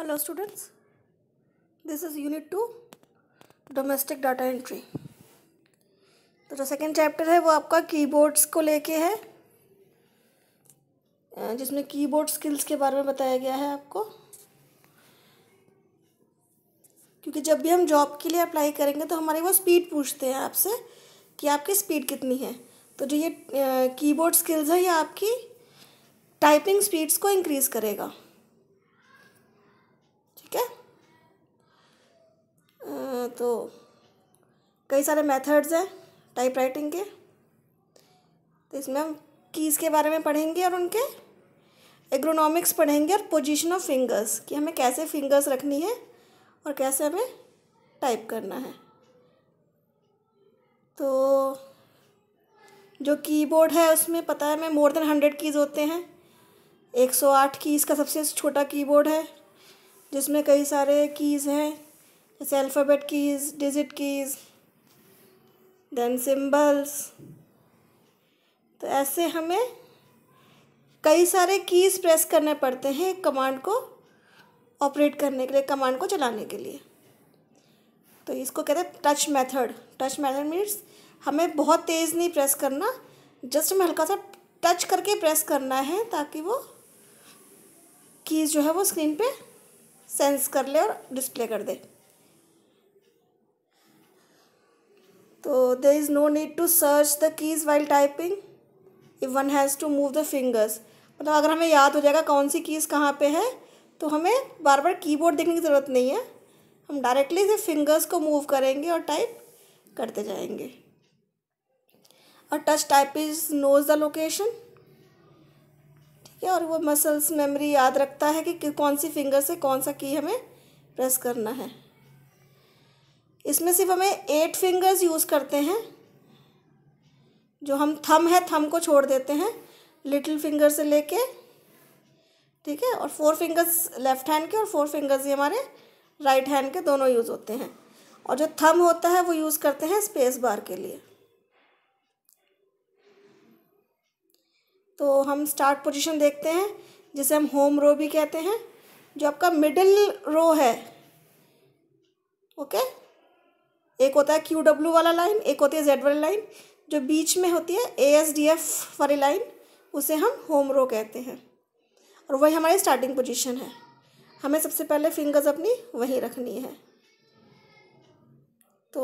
hello students this is unit 2 domestic data entry तो जो second chapter है वो आपका कीबोर्ड्स को लेके है जिसमें कीबोर्ड स्किल्स के बारे में बताया गया है आपको क्योंकि जब भी हम जॉब के लिए अप्लाई करेंगे तो हमारे वो स्पीड पूछते हैं आपसे कि आपकी स्पीड कितनी है तो जो ये कीबोर्ड स्किल्स है ये आपकी टाइपिंग स्पीड्स को इंक्रीज़ करेगा तो कई सारे मेथड्स हैं टाइप राइटिंग के तो इसमें हम कीज़ के बारे में पढ़ेंगे और उनके एग्रोनॉमिक्स पढ़ेंगे और पोजीशन ऑफ फिंगर्स कि हमें कैसे फिंगर्स रखनी है और कैसे हमें टाइप करना है तो जो कीबोर्ड है उसमें पता है मैं मोर देन हंड्रेड कीज़ होते हैं एक सौ आठ कीज़ का सबसे छोटा कीबोर्ड है जिसमें कई सारे कीज़ हैं जैसे alphabet keys digit keys then symbols तो ऐसे हमें कई सारे कीज़ प्रेस करने पड़ते हैं कमांड को ऑपरेट करने के लिए कमांड को चलाने के लिए तो इसको कहते हैं touch method touch method means हमें बहुत तेज़ नहीं प्रेस करना जस्ट हमें हल्का सा टच करके प्रेस करना है ताकि वो कीज़ जो है वो स्क्रीन पे सेंस कर ले और डिस्प्ले कर दे तो there is no need to search the keys while typing if one has to move the fingers मतलब अगर हमें याद हो जाएगा कौन सी कीज़ कहाँ पे है तो हमें बार बार कीबोर्ड देखने की ज़रूरत नहीं है हम डायरेक्टली से फिंगर्स को मूव करेंगे और टाइप करते जाएंगे और touch type is knows the location ठीक है और वो मसल्स मेमोरी याद रखता है कि कौन सी फिंगर से कौन सा की हमें प्रेस करना है इसमें सिर्फ हमें एट फिंगर्स यूज़ करते हैं जो हम थम है थम को छोड़ देते हैं लिटिल फिंगर से लेके ठीक है और फोर फिंगर्स लेफ्ट हैंड के और फोर फिंगर्स ये हमारे राइट right हैंड के दोनों यूज़ होते हैं और जो थम होता है वो यूज़ करते हैं स्पेस बार के लिए तो हम स्टार्ट पोजीशन देखते हैं जिसे हम होम रो भी कहते हैं जो आपका मिडिल रो है ओके okay? एक होता है क्यू डब्ल्यू वाला लाइन एक होती है जेड वाली लाइन जो बीच में होती है ए एस डी एफ वाली लाइन उसे हम होम रो कहते हैं और वही हमारी स्टार्टिंग पोजीशन है हमें सबसे पहले फिंगर्स अपनी वहीं रखनी है तो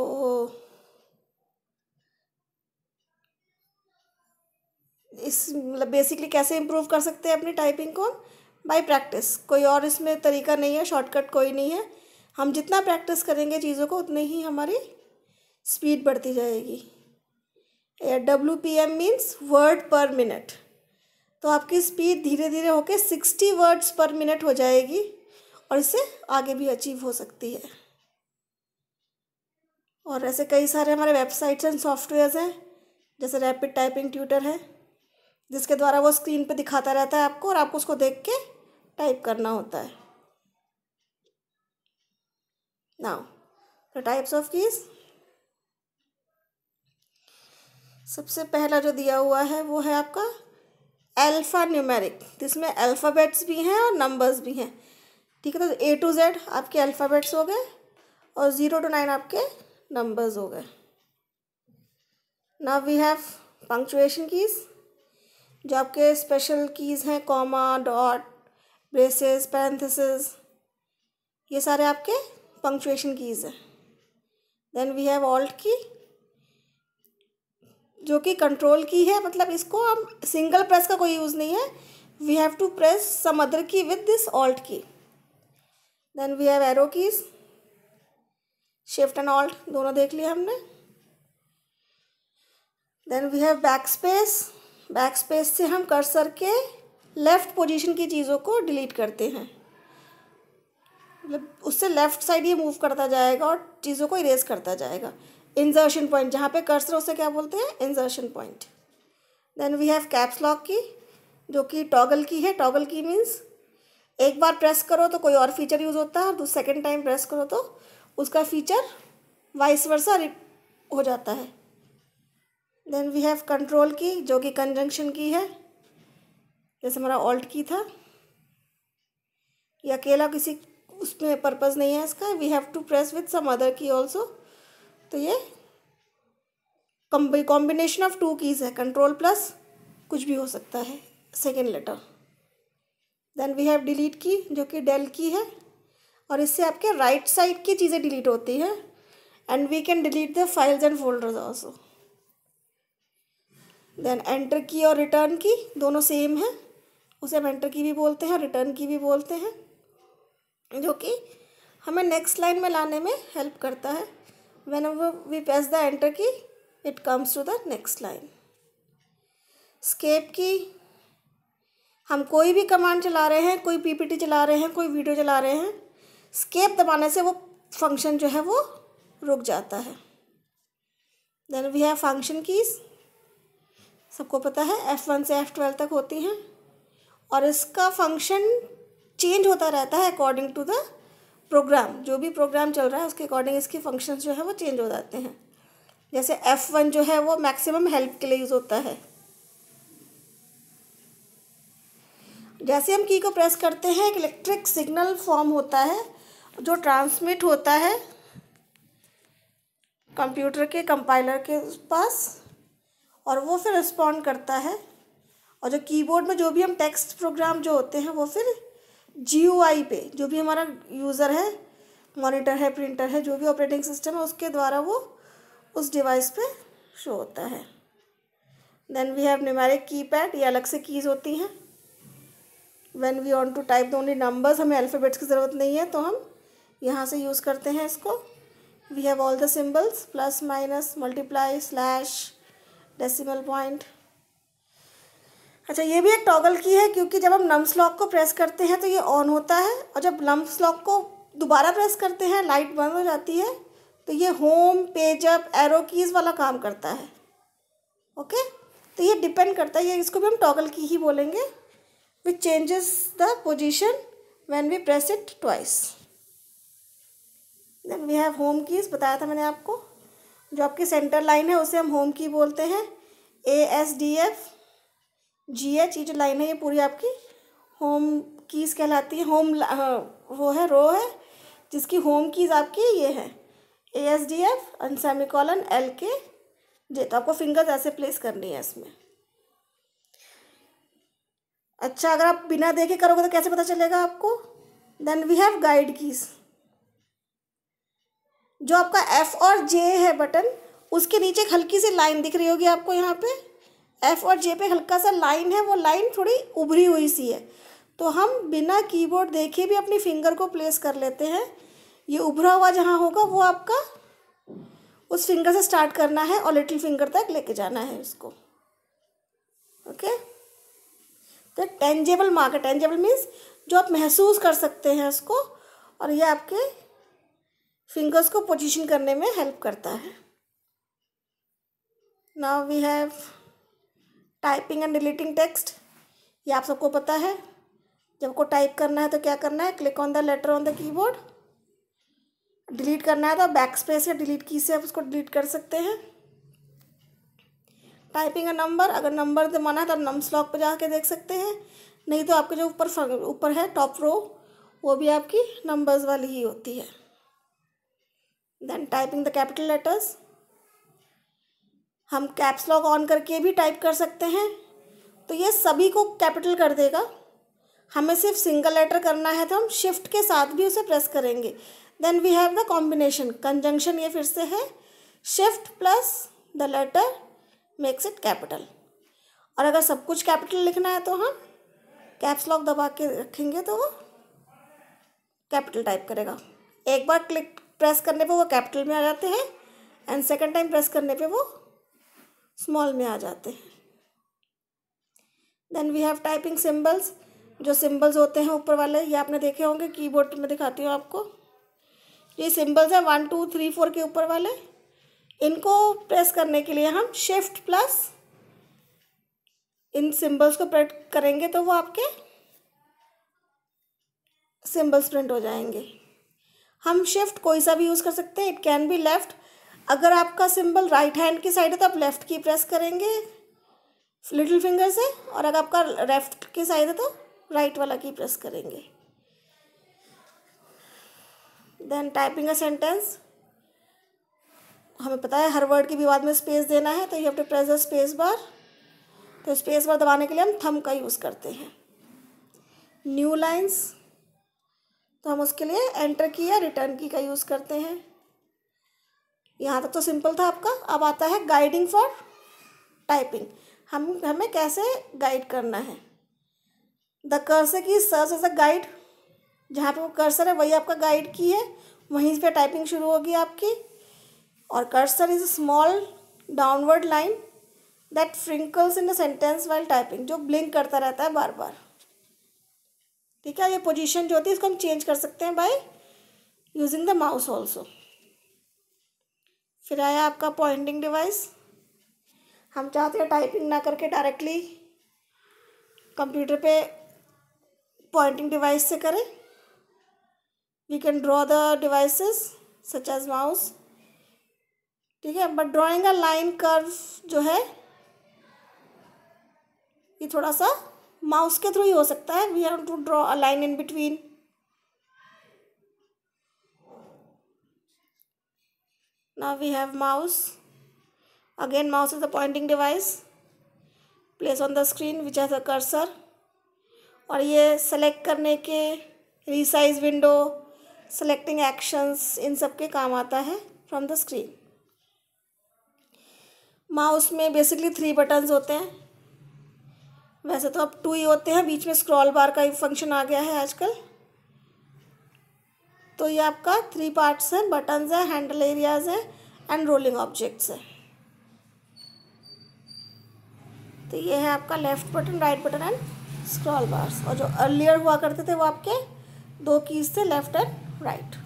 इस मतलब बेसिकली कैसे इम्प्रूव कर सकते हैं अपनी टाइपिंग को बाय प्रैक्टिस कोई और इसमें तरीका नहीं है शॉर्टकट कोई नहीं है हम जितना प्रैक्टिस करेंगे चीज़ों को उतनी ही हमारी स्पीड बढ़ती जाएगी W P M means word per minute तो आपकी स्पीड धीरे धीरे होके सिक्सटी वर्ड्स पर मिनट हो जाएगी और इससे आगे भी अचीव हो सकती है और ऐसे कई सारे हमारे वेबसाइट्स एंड सॉफ्टवेयर्स हैं जैसे रैपिड टाइपिंग ट्यूटर है जिसके द्वारा वो स्क्रीन पे दिखाता रहता है आपको और आपको उसको देख के टाइप करना होता है now the types of keys सबसे पहला जो दिया हुआ है वो है आपका अल्फ़ा न्यूमेरिक जिसमें अल्फ़ाबेट्स भी हैं और नंबर्स भी हैं ठीक है तो ए टू जेड आपके अल्फ़ाबेट्स हो गए और ज़ीरो टू नाइन आपके नंबर्स हो गए now we have punctuation keys जो आपके स्पेशल कीज़ हैं कॉमा डॉट ब्रेसेस पैरेंथेसिस ये सारे आपके पंक्चुएशन कीज है then we have alt key जो कि कंट्रोल की है मतलब इसको हम सिंगल प्रेस का कोई यूज़ नहीं है we have to press some other key with this alt key then we have arrow keys shift and alt दोनों देख लिए हमने then we have backspace backspace से हम कर्सर के लेफ़्ट पोजीशन की चीज़ों को डिलीट करते हैं मतलब उससे लेफ़्ट साइड ये मूव करता जाएगा और चीज़ों को इरेज करता जाएगा इंजर्शन पॉइंट जहाँ पे कर्सर उसे क्या बोलते हैं insertion point then we have caps lock key जो कि टॉगल की है टॉगल की मीन्स एक बार प्रेस करो तो कोई और फीचर यूज़ होता है और सेकेंड टाइम प्रेस करो तो उसका फीचर वाइस वर्सा हो जाता है देन वी हैव कंट्रोल की जो कि कंजंक्शन की है जैसे हमारा ऑल्ट की था या अकेला किसी उसमें पर्पज़ नहीं है इसका we have to press with some other key also तो ये कॉम्बिनेशन ऑफ टू कीज़ है कंट्रोल प्लस कुछ भी हो सकता है second letter then we have delete key जो कि डेल की है और इससे आपके राइट right साइड की चीज़ें डिलीट होती हैं and we can delete the files and folders also then enter key और रिटर्न की दोनों सेम है उसे हम एंटर की भी बोलते हैं रिटर्न की भी बोलते हैं जो कि हमें नेक्स्ट लाइन में लाने में हेल्प करता है when we press the enter key it comes to the next line escape key हम कोई भी कमांड चला रहे हैं कोई पीपीटी चला रहे हैं कोई वीडियो चला रहे हैं स्केप दबाने से वो फंक्शन जो है वो रुक जाता है then we have function keys सबको पता है एफ़ वन से एफ़ ट्वेल्व तक होती हैं और इसका फंक्शन चेंज होता रहता है अकॉर्डिंग टू द प्रोग्राम जो भी प्रोग्राम चल रहा है उसके अकॉर्डिंग इसके फंक्शंस जो है वो चेंज हो जाते हैं जैसे एफ़ वन जो है वो मैक्सिमम हेल्प के लिए यूज़ होता है जैसे हम की को प्रेस करते हैं एक इलेक्ट्रिक सिग्नल फॉर्म होता है जो ट्रांसमिट होता है कंप्यूटर के कंपाइलर के पास और वो फिर रिस्पॉन्ड करता है और जो कीबोर्ड में जो भी हम टेक्स्ट प्रोग्राम जो होते हैं वो फिर जी पे जो भी हमारा यूज़र है मॉनिटर है प्रिंटर है जो भी ऑपरेटिंग सिस्टम है उसके द्वारा वो उस डिवाइस पे शो होता है then we have numeric keypad ये अलग से कीज़ होती हैं when we want to type the only numbers हमें अल्फ़ाबेट्स की ज़रूरत नहीं है तो हम यहाँ से यूज़ करते हैं इसको we have all the symbols plus minus multiply slash decimal point अच्छा ये भी एक टॉगल की है क्योंकि जब हम नम्स लॉक को प्रेस करते हैं तो ये ऑन होता है और जब नम्स लॉक को दोबारा प्रेस करते हैं लाइट बंद हो जाती है तो ये होम पेजअप एरो कीज़ वाला काम करता है ओके तो ये डिपेंड करता है ये इसको भी हम टॉगल की ही बोलेंगे which changes the position when we press it twice then we have home keys बताया था मैंने आपको जो आपकी सेंटर लाइन है उसे हम होम की बोलते हैं A S D F G H E जो लाइन है ये पूरी आपकी होम कीज़ कहलाती है होम हाँ, वो है रो है जिसकी होम कीज़ आपकी ये है A S D F N semicolon L K J तो आपको फिंगर्स ऐसे प्लेस करनी है इसमें अच्छा अगर आप बिना देखे करोगे तो कैसे पता चलेगा आपको then we have guide keys जो आपका एफ़ और जे है बटन उसके नीचे एक हल्की सी लाइन दिख रही होगी आपको यहाँ पे एफ और जे पे हल्का सा लाइन है वो लाइन थोड़ी उभरी हुई सी है तो हम बिना कीबोर्ड देखे भी अपनी फिंगर को प्लेस कर लेते हैं ये उभरा हुआ जहाँ होगा वो आपका उस फिंगर से स्टार्ट करना है और लिटिल फिंगर तक लेके जाना है उसको ओके तो टेंजेबल मार्क है टेंजेबल मीन्स जो आप महसूस कर सकते हैं उसको और ये आपके फिंगर्स को पोजीशन करने में हेल्प करता है now we have typing and deleting text ये आप सबको पता है जब को टाइप करना है तो क्या करना है click on the letter on the keyboard delete करना है तो बैक स्पेस या डिलीट की से आप उसको डिलीट कर सकते हैं टाइपिंग का नंबर अगर नंबर माना है तो नम्स लॉक पर जाके देख सकते हैं नहीं तो आपके जो ऊपर ऊपर है टॉप रो वो भी आपकी नंबर्स वाली ही होती है then typing the capital letters हम कैप्स लॉक ऑन करके भी टाइप कर सकते हैं तो ये सभी को कैपिटल कर देगा हमें सिर्फ सिंगल लेटर करना है तो हम शिफ्ट के साथ भी उसे प्रेस करेंगे then we have the combination conjunction ये फिर से है shift plus the letter makes it capital और अगर सब कुछ कैपिटल लिखना है तो हम कैप्स लॉक दबा के रखेंगे तो वो कैपिटल टाइप करेगा एक बार क्लिक प्रेस करने पे वो कैपिटल में आ जाते हैं एंड सेकंड टाइम प्रेस करने पे वो स्मॉल में आ जाते हैं then we have typing symbols जो सिम्बल्स होते हैं ऊपर वाले ये आपने देखे होंगे कीबोर्ड में दिखाती हूँ आपको ये सिम्बल्स हैं वन टू थ्री फोर के ऊपर वाले इनको प्रेस करने के लिए हम शिफ्ट प्लस इन सिम्बल्स को प्रिंट करेंगे तो वो आपके सिम्बल्स प्रिंट हो जाएंगे हम शिफ्ट कोई सा भी यूज़ कर सकते हैं इट कैन बी लेफ़्ट अगर आपका सिंबल राइट हैंड की साइड है तो आप लेफ़्ट की प्रेस करेंगे लिटिल फिंगर से और अगर आपका लेफ़्ट की साइड है तो राइट वाला की प्रेस करेंगे देन टाइपिंग अ सेंटेंस हमें पता है हर वर्ड के भी बाद में स्पेस देना है तो you have to press the space bar तो स्पेस बार दबाने के लिए हम थम का यूज़ करते हैं न्यू लाइन्स तो हम उसके लिए एंटर की या रिटर्न की का यूज़ करते हैं यहाँ तक तो सिंपल था आपका अब आता है गाइडिंग फॉर टाइपिंग हम हमें कैसे गाइड करना है द कर्सर की सर्च एज अ गाइड जहाँ पे वो कर्सर है वही आपका गाइड की है वहीं पे टाइपिंग शुरू होगी आपकी और cursor is a small downward line that twinkles in the sentence while typing जो ब्लिंक करता रहता है बार बार ठीक है ये पोजीशन जो होती है इसको हम चेंज कर सकते हैं by using the mouse also फिर आया आपका पॉइंटिंग डिवाइस हम चाहते हैं टाइपिंग ना करके डायरेक्टली कंप्यूटर पे पॉइंटिंग डिवाइस से करें we can draw the devices such as mouse ठीक है but drawing a line curve जो है ये थोड़ा सा माउस के थ्रू ही हो सकता है we are to draw a line in between now we have mouse again mouse is a pointing device place on the screen which has a cursor और ये select करने के resize window selecting actions इन सब के काम आता है from the screen mouse में बेसिकली थ्री बटन्स होते हैं वैसे तो अब टू ही होते हैं बीच में स्क्रॉल बार का फंक्शन आ गया है आजकल तो ये आपका थ्री पार्ट्स हैं बटन्स हैं हैंडल एरियाज हैं एंड रोलिंग ऑब्जेक्ट्स हैं तो ये है आपका left button right button and scroll bars और जो अर्लियर हुआ करते थे वो आपके दो कीज थे लेफ्ट एंड राइट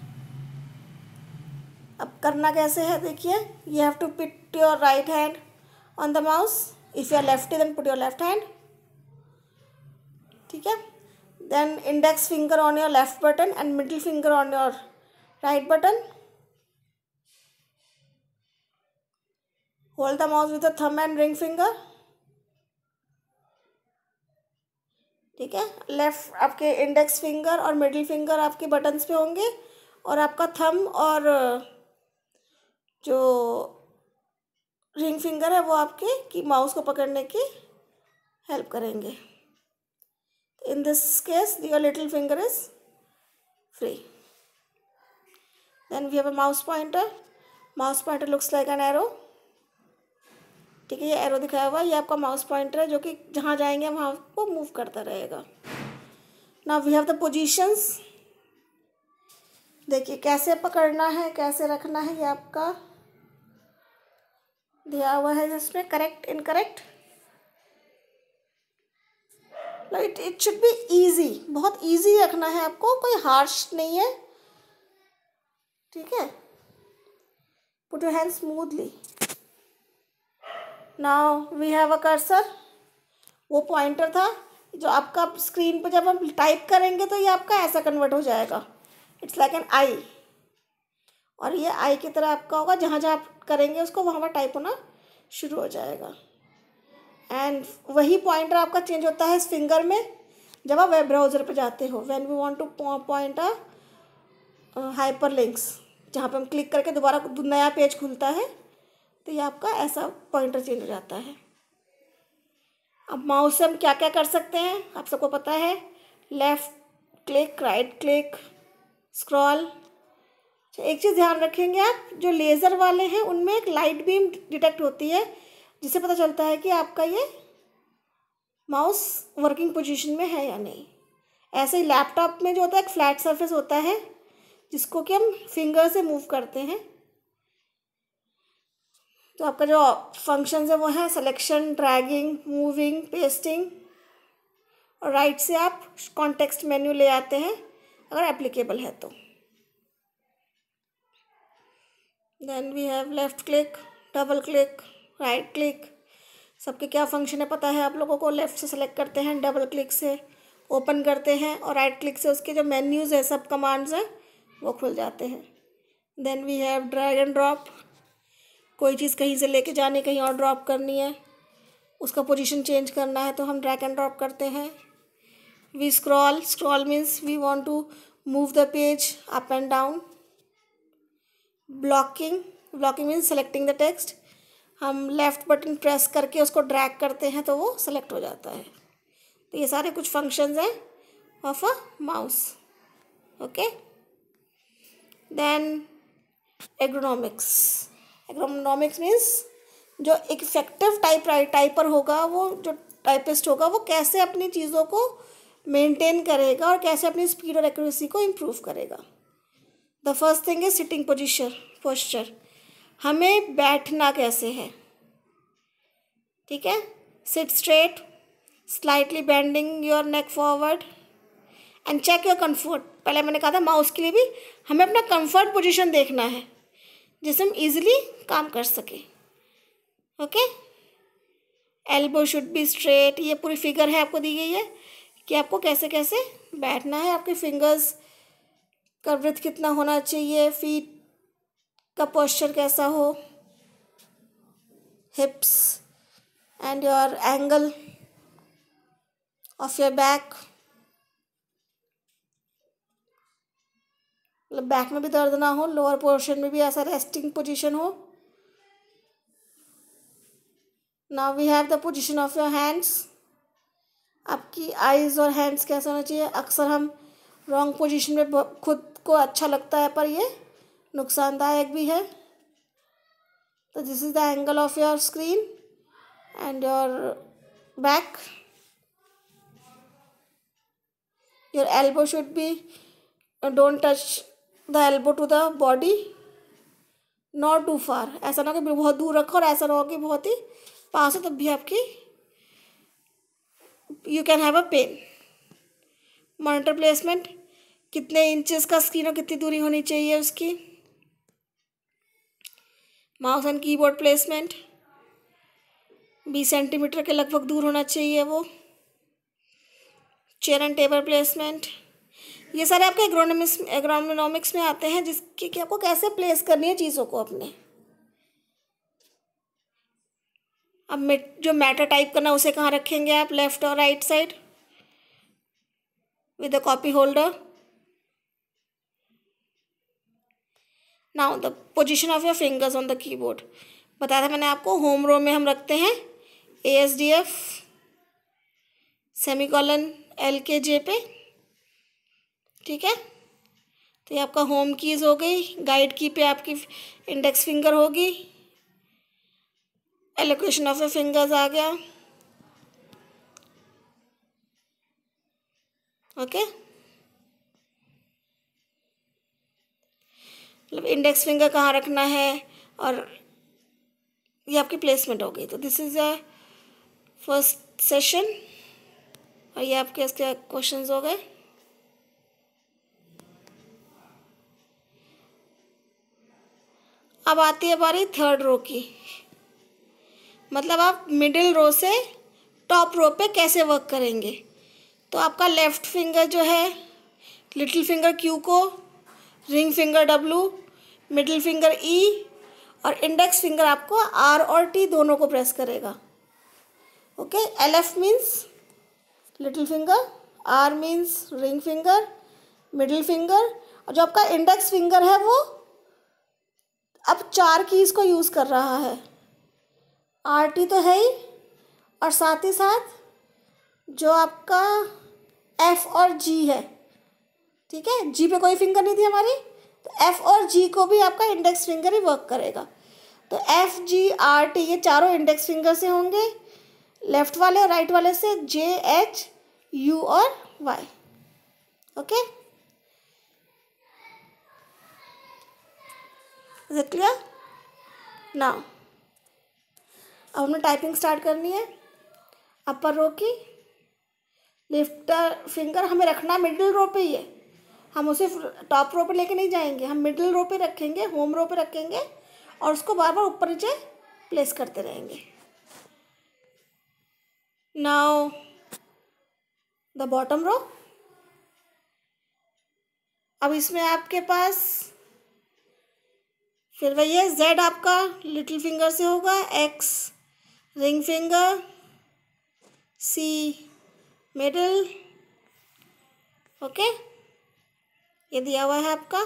अब करना कैसे है देखिए you have to pit your right hand on the mouse if you are left then put your left hand ठीक है then index finger on your left button and middle finger on your right button hold the mouse with the thumb and ring finger ठीक है left आपके index finger और middle finger आपके buttons पे होंगे और आपका थंब और जो रिंग फिंगर है वो आपके की माउस को पकड़ने की हेल्प करेंगे in this case your little finger is free then we have a mouse pointer mouse pointer looks like an arrow ठीक है ये एरो दिखाया हुआ है ये आपका माउस पॉइंटर है जो कि जहाँ जाएंगे वहाँ को मूव करता रहेगा ना वी हैव द पोजीशंस देखिए कैसे पकड़ना है कैसे रखना है ये आपका दिया हुआ है जिसमें correct incorrect light it should be easy बहुत ईजी रखना है आपको कोई हार्श नहीं है ठीक है put you hand smoothly now we have a cursor वो पॉइंटर था जो आपका स्क्रीन पर जब हम टाइप करेंगे तो ये आपका ऐसा कन्वर्ट हो जाएगा इट्स लाइक एन आई और ये आई की तरह आपका होगा जहाँ जहाँ आप करेंगे उसको वहाँ वहाँ टाइप होना शुरू हो जाएगा एंड वही पॉइंटर आपका चेंज होता है इस फिंगर में जब आप वेब ब्राउज़र पर जाते हो when we want to point hyperlinks जहाँ पर हम क्लिक करके दोबारा नया पेज खुलता है तो ये आपका ऐसा पॉइंटर चेंज हो जाता है अब माउस से हम क्या क्या कर सकते हैं आप सबको पता है left click right click scroll एक चीज़ ध्यान रखेंगे आप जो लेज़र वाले हैं उनमें एक लाइट बीम डिटेक्ट होती है जिससे पता चलता है कि आपका ये माउस वर्किंग पोजीशन में है या नहीं ऐसे ही लैपटॉप में जो होता है एक फ्लैट सरफेस होता है जिसको कि हम फिंगर से मूव करते हैं तो आपका जो फंक्शन है वो है सिलेक्शन ड्रैगिंग मूविंग पेस्टिंग और राइट से आप कॉन्टेक्स्ट मेन्यू ले आते हैं अगर एप्लीकेबल है तो then we have left click double click right click सबके क्या फंक्शन है पता है आप लोगों को लेफ़्ट से सेलेक्ट करते हैं डबल क्लिक से ओपन करते हैं और राइट क्लिक से उसके जो मेन्यूज़ है सब कमांड्स हैं वो खुल जाते हैं then we have drag and drop कोई चीज़ कहीं से लेके जाने कहीं और ड्रॉप करनी है उसका पोजीशन चेंज करना है तो हम ड्रैग एंड ड्रॉप करते हैं we scroll scroll means we want to move the page up and down blocking blocking means selecting the text हम लेफ़्ट बटन प्रेस करके उसको ड्रैग करते हैं तो वो सेलेक्ट हो जाता है तो ये सारे कुछ फंक्शंस हैं of a mouse okay then ergonomics ergonomics means जो एक इफेक्टिव टाइप टाइपर होगा वो जो टाइपिस्ट होगा वो कैसे अपनी चीज़ों को मेंटेन करेगा और कैसे अपनी स्पीड और एक्यूरेसी को इम्प्रूव करेगा the first thing is sitting position posture हमें बैठना कैसे है ठीक है sit straight slightly bending your neck forward and check your comfort पहले मैंने कहा था माउस के लिए भी हमें अपना कंफर्ट पोजीशन देखना है जिससे हम इजीली काम कर सके okay elbow should be straight ये पूरी फिगर है आपको दी गई है कि आपको कैसे कैसे बैठना है आपके फिंगर्स का वृथ कितना होना चाहिए फीट का पोस्चर कैसा हो hips and your angle of your back मतलब बैक में भी दर्द ना हो लोअर पोर्शन में भी ऐसा रेस्टिंग पोजीशन हो now we have the position of your hands आपकी आईज और हैंड्स कैसे होना चाहिए अक्सर हम रॉन्ग पोजीशन में खुद को अच्छा लगता है पर ये नुकसानदायक भी है तो this is the angle of your screen and your back your elbow should be don't touch the elbow to the body not too far ऐसा ना हो कि बहुत दूर रखो और ऐसा ना हो कि बहुत ही पास हो तब भी आपकी you can have a pen monitor placement कितने इंचेस का स्क्रीन और कितनी दूरी होनी चाहिए उसकी माउस एंड कीबोर्ड प्लेसमेंट बीस सेंटीमीटर के लगभग दूर होना चाहिए वो चेयर एंड टेबल प्लेसमेंट ये सारे आपके एग्रोनोमिक्स एग्रोनॉमिक्स में आते हैं जिसके कि आपको कैसे प्लेस करनी है चीज़ों को अपने अब जो मैटर टाइप करना उसे कहाँ रखेंगे आप लेफ़्ट और right side with a copy holder now the position of your fingers on the keyboard बताया था मैंने आपको होम रो में हम रखते हैं A S D F semicolon L K J पे ठीक है तो ये आपका होम कीज़ हो गई गाइड की पे आपकी इंडेक्स फिंगर होगी एलोकेशन ऑफ ए फिंगर्स आ गया ओके okay? मतलब इंडेक्स फिंगर कहाँ रखना है और ये आपकी प्लेसमेंट हो गई तो this is a first session और ये आपके इसके क्वेश्चंस हो गए अब आती है हमारी थर्ड रो की मतलब आप मिडिल रो से टॉप रो पे कैसे वर्क करेंगे तो आपका लेफ़्ट फिंगर जो है लिटिल फिंगर क्यू को ring finger W middle finger E e और इंडेक्स फिंगर आपको आर और टी दोनों को प्रेस करेगा okay L F means little finger R means ring finger middle finger और जो आपका इंडेक्स फिंगर है वो अब चार कीज़ को यूज़ कर रहा है आर टी तो है ही और साथ ही साथ जो आपका एफ और जी है ठीक है जी पे कोई फिंगर नहीं थी हमारी तो एफ और जी को भी आपका इंडेक्स फिंगर ही वर्क करेगा तो एफ जी आर टी ये चारों इंडेक्स फिंगर से होंगे लेफ्ट वाले और राइट वाले से जे एच यू और वाई ओके क्लियर नाउ अब हमने टाइपिंग स्टार्ट करनी है अपर रो की लेफ्ट फिंगर हमें रखना मिडिल रो पे ही है हम उसे टॉप रो पे लेके नहीं जाएंगे हम मिडिल रो पे रखेंगे होम रो पे रखेंगे और उसको बार बार ऊपर नीचे प्लेस करते रहेंगे नाउ द बॉटम रो अब इसमें आपके पास फिर वही है जेड आपका लिटिल फिंगर से होगा X ring finger C middle okay okay? ये दिया हुआ है आपका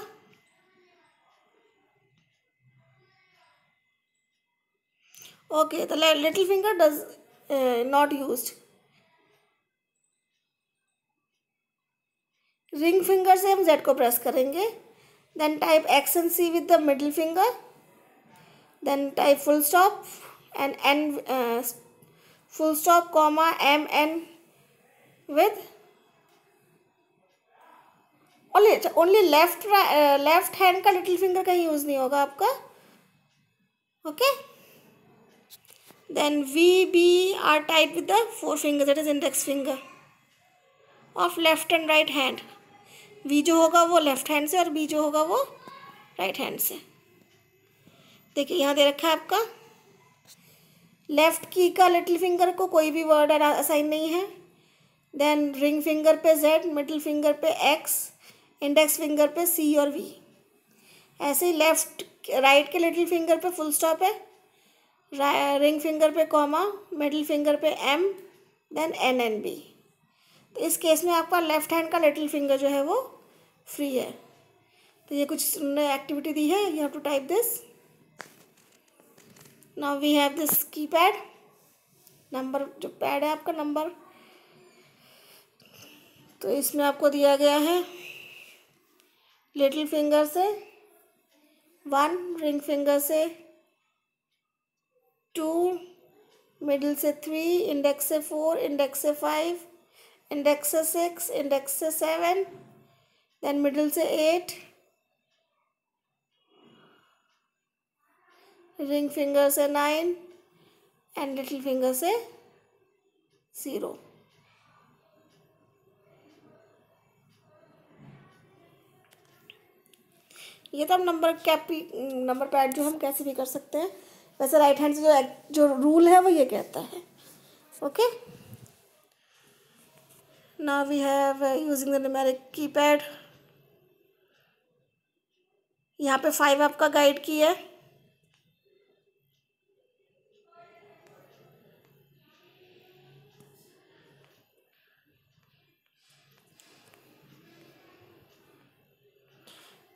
ओके तो little finger does not use ring finger से हम जेड को प्रेस करेंगे then type X and C with the middle finger then type full stop and N full stop comma M N with only only left left hand का little finger का use नहीं होगा आपका okay then V B R type with the four finger that is index finger of left and right hand V जो होगा वो left hand से और बी जो होगा वो राइट हैंड से देखिए यहाँ दे रखा है आपका लेफ्ट की का लिटिल फिंगर को कोई भी वर्ड असाइन नहीं है देन रिंग फिंगर पे जेड मिडिल फिंगर पे एक्स इंडेक्स फिंगर पे सी और वी ऐसे ही लेफ्ट राइट के लिटिल फिंगर पे फुल स्टॉप है रिंग फिंगर पे कॉमा मिडिल फिंगर पे M then N N B तो इस केस में आपका लेफ्ट हैंड का लिटिल फिंगर जो है वो फ्री है तो ये कुछ एक्टिविटी दी है you have to type this now we have this keypad number जो पैड है आपका नंबर तो इसमें आपको दिया गया है लिटिल फिंगर से वन रिंग फिंगर से टू मिडिल से थ्री इंडेक्स से फोर इंडेक्स से फाइव इंडेक्स से सिक्स इंडेक्स से सेवन देन मिडिल से एट रिंग फिंगर से नाइन एंड लिटिल फिंगर से ज़ीरो ये तो हम नंबर कैपी नंबर पैड जो हम कैसे भी कर सकते हैं वैसे राइट हैंड से जो जो रूल है वो ये कहता है okay now we have using the numeric keypad यहाँ पे फाइव आपका गाइड की है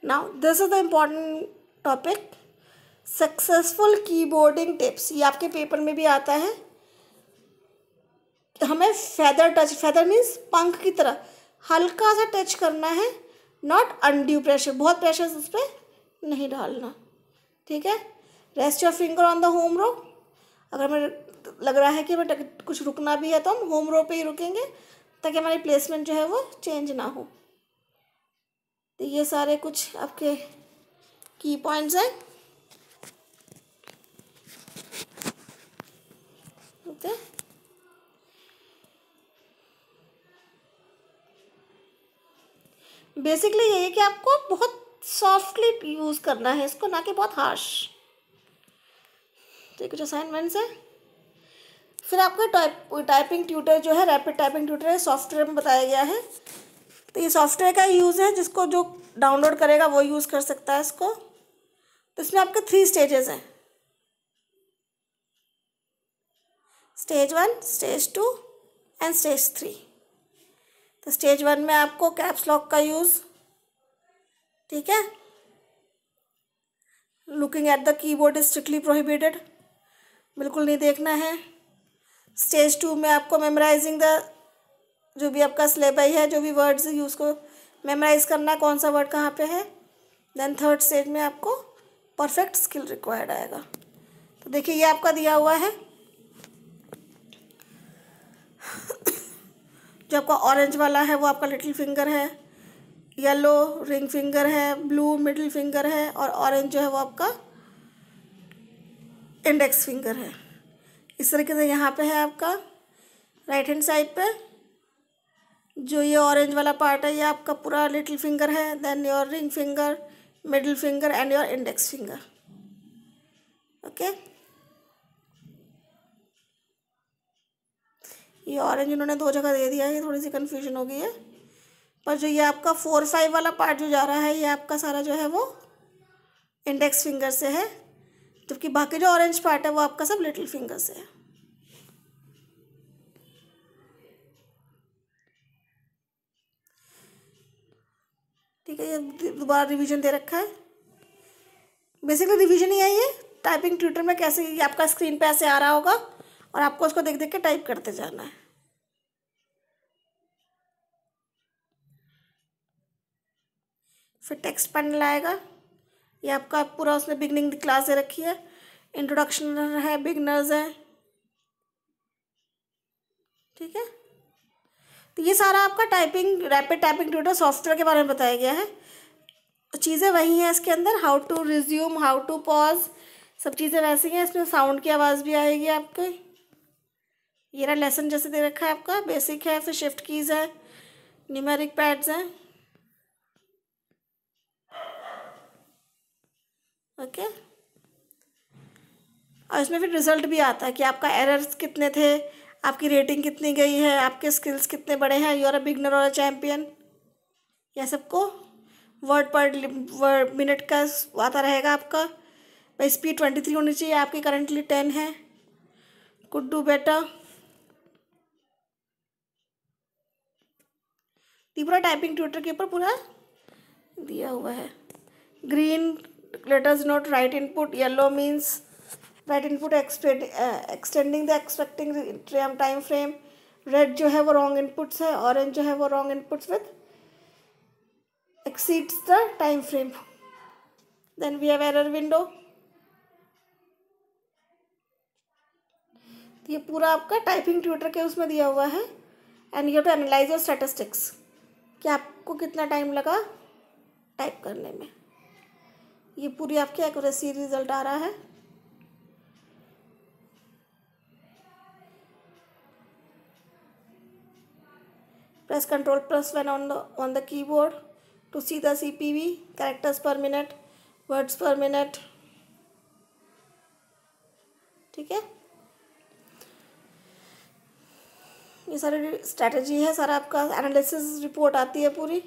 now this is the important topic successful keyboarding tips ये आपके पेपर में भी आता है हमें फेदर टच फेदर मीन्स पंख की तरह हल्का सा टच करना है नॉट अनड्यू प्रेशर बहुत प्रेशर उस पर नहीं डालना ठीक है rest your finger on the home row अगर हमें लग रहा है कि हमें कुछ रुकना भी है तो हम होम रो पे ही रुकेंगे ताकि हमारी प्लेसमेंट जो है वो चेंज ना हो तो ये सारे कुछ आपके की पॉइंट्स हैं ओके बेसिकली यही है कि आपको बहुत सॉफ्टली यूज़ करना है इसको ना कि बहुत हार्श तो कुछ असाइनमेंट्स है फिर आपका टाइप टाइपिंग ट्यूटर जो है रैपिड टाइपिंग ट्यूटर है सॉफ्टवेयर में बताया गया है तो ये सॉफ्टवेयर का यूज़ है जिसको जो डाउनलोड करेगा वो यूज़ कर सकता है इसको तो इसमें आपके थ्री स्टेजेस हैं stage one stage two and stage three तो स्टेज वन में आपको कैप्स लॉक का यूज़ ठीक है looking at the keyboard is strictly prohibited बिल्कुल नहीं देखना है स्टेज टू में आपको मेमोराइजिंग द जो भी आपका सिलेबस है जो भी वर्ड्स यूज़ को मेमोराइज करना है कौन सा वर्ड कहाँ पे है देन थर्ड स्टेज में आपको परफेक्ट स्किल रिक्वायर्ड आएगा तो देखिए ये आपका दिया हुआ है जो आपका ऑरेंज वाला है वो आपका लिटिल फिंगर है येलो रिंग फिंगर है ब्लू मिडिल फिंगर है और ऑरेंज जो है वो आपका इंडेक्स फिंगर है इस तरीके से यहाँ पे है आपका राइट हैंड साइड पे जो ये ऑरेंज वाला पार्ट है ये आपका पूरा लिटिल फिंगर है then your ring finger middle finger and your index finger okay ये ऑरेंज इन्होंने दो जगह दे दिया है थोड़ी सी कन्फ्यूजन हो गई है पर जो ये आपका फोर फाइव वाला पार्ट जो जा रहा है ये आपका सारा जो है वो इंडेक्स फिंगर से है जबकि बाकी जो ऑरेंज पार्ट है वो आपका सब लिटिल फिंगर से है ठीक है ये दोबारा रिवीजन दे रखा है बेसिकली रिवीजन ही है ये टाइपिंग ट्विटर में कैसे आपका स्क्रीन पे ऐसे आ रहा होगा और आपको उसको देख देख के टाइप करते जाना है फिर टेक्स्ट पैनल आएगा ये आपका पूरा उसने बिगनिंग क्लास दे रखी है इंट्रोडक्शन है बिगनर्स है ठीक है तो ये सारा आपका typing rapid typing tutor software के बारे में बताया गया है चीज़ें वही हैं इसके अंदर how to resume how to pause सब चीज़ें वैसी हैं इसमें साउंड की आवाज़ भी आएगी आपके ये रहा लेसन जैसे दे रखा है आपका बेसिक है फिर शिफ्ट कीज़ है न्यूमेरिक पैड्स हैं ओके और इसमें फिर रिजल्ट भी आता है कि आपका एरर्स कितने थे आपकी रेटिंग कितनी गई है आपके स्किल्स कितने बड़े हैं यू आर अ बिगनर और अ चैम्पियन यह सबको वर्ड पर वर्ड मिनट का आता रहेगा आपका भाई स्पीड ट्वेंटी थ्री होनी चाहिए आपकी करंटली टेन है कुड डू बेटर त्रिपुरा टाइपिंग ट्विटर के ऊपर पूरा दिया हुआ है green letters not right input yellow means right input extending the expecting time frame red जो है वो रॉन्ग इनपुट्स है ऑरेंज जो है वो wrong inputs with exceeds the time frame then we have error window ये पूरा आपका टाइपिंग ट्यूटर के उसमें दिया हुआ है and you to analyse your statistics कि आपको कितना टाइम लगा टाइप करने में ये पूरी आपकी एक्यूरेसी रिजल्ट आ रहा है Press control plus when on the, on the keyboard to see the CPV, characters per minute, words per minute. ठीक है ये सारी स्ट्रैटेजी है सारा आपका एनालिसिस रिपोर्ट आती है पूरी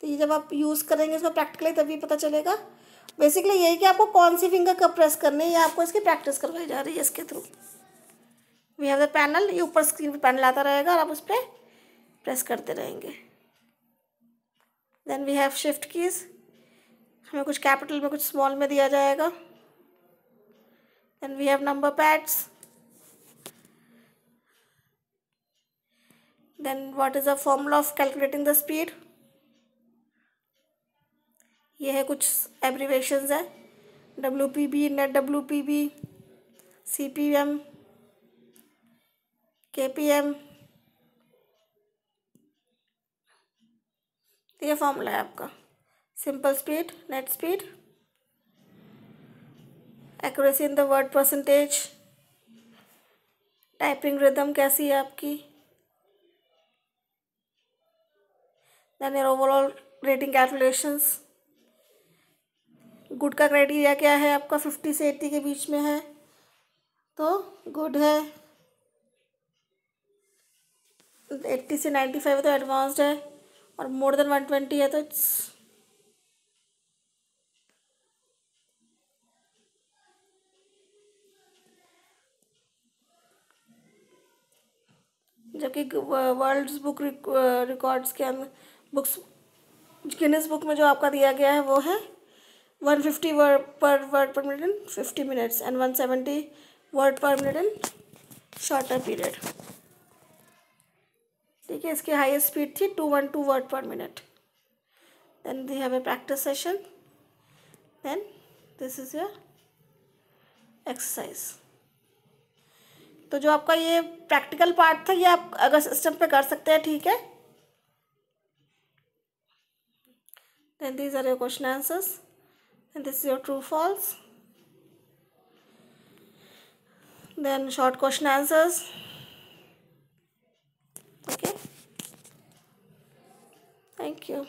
तो ये जब आप यूज़ करेंगे इसका प्रैक्टिकली तभी पता चलेगा बेसिकली यही कि आपको कौन सी फिंगर कब प्रेस करनी है या आपको इसकी प्रैक्टिस करवाई जा रही है इसके through we have the panel ये ऊपर स्क्रीन पे पैनल आता रहेगा और आप उस पर प्रेस करते रहेंगे then we have shift keys हमें कुछ कैपिटल में कुछ स्मॉल में दिया जाएगा then we have number pads then what is the formula of calculating the speed ये है कुछ एब्रीवेशन है W P B net W P B C P M K P M ये फॉर्मूला है आपका simple speed net speed accuracy in the word percentage typing rhythm कैसी है आपकी then your overall rating calculations good का criteria क्या है आपका फिफ्टी से एट्टी के बीच में है तो गुड है एट्टी से नाइन्टी फाइव है तो एडवांस्ड है और मोर देन वन ट्वेंटी है तो इट्स जबकि वर्ल्ड बुक रिकॉर्ड्स के अंदर बुक्स गिनेस बुक में जो आपका दिया गया है वो है one fifty word per word per minute in fifty minutes and one seventy word per minute in shorter period ठीक है इसकी हाईएस्ट स्पीड थी two one two word per minute then the have a practice session then this is your exercise तो जो आपका ये practical part था ये आप अगर सिस्टम पे कर सकते हैं ठीक है then these are your question answers and this is your true false then short question answers okay thank you